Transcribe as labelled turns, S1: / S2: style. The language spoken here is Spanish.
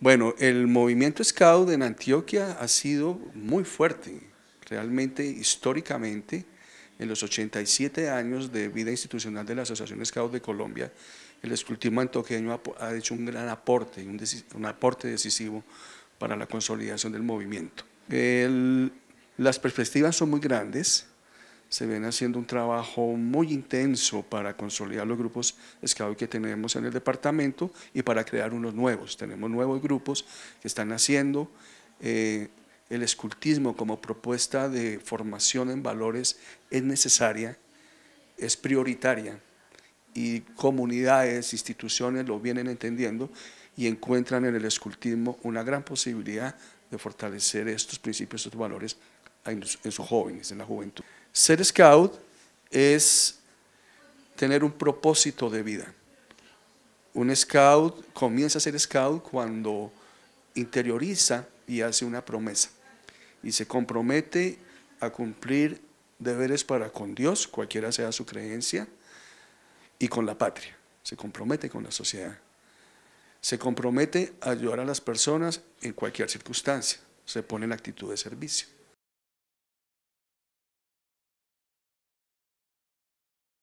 S1: Bueno, el movimiento scout en Antioquia ha sido muy fuerte, realmente históricamente. En los 87 años de vida institucional de la Asociación Scout de Colombia, el escultismo antioqueño ha hecho un gran aporte, un, un aporte decisivo para la consolidación del movimiento. las perspectivas son muy grandes, se viene haciendo un trabajo muy intenso para consolidar los grupos esclavos que tenemos en el departamento y para crear unos nuevos. Tenemos nuevos grupos que están haciendo eh, el escultismo como propuesta de formación en valores es necesaria, es prioritaria y comunidades, instituciones lo vienen entendiendo y encuentran en el escultismo una gran posibilidad de fortalecer estos principios, estos valores en sus jóvenes, en la juventud. Ser scout es tener un propósito de vida. Un scout comienza a ser scout cuando interioriza y hace una promesa y se compromete a cumplir deberes para con Dios, cualquiera sea su creencia, y con la patria. Se compromete con la sociedad. Se compromete a ayudar a las personas en cualquier circunstancia. Se pone en actitud de servicio.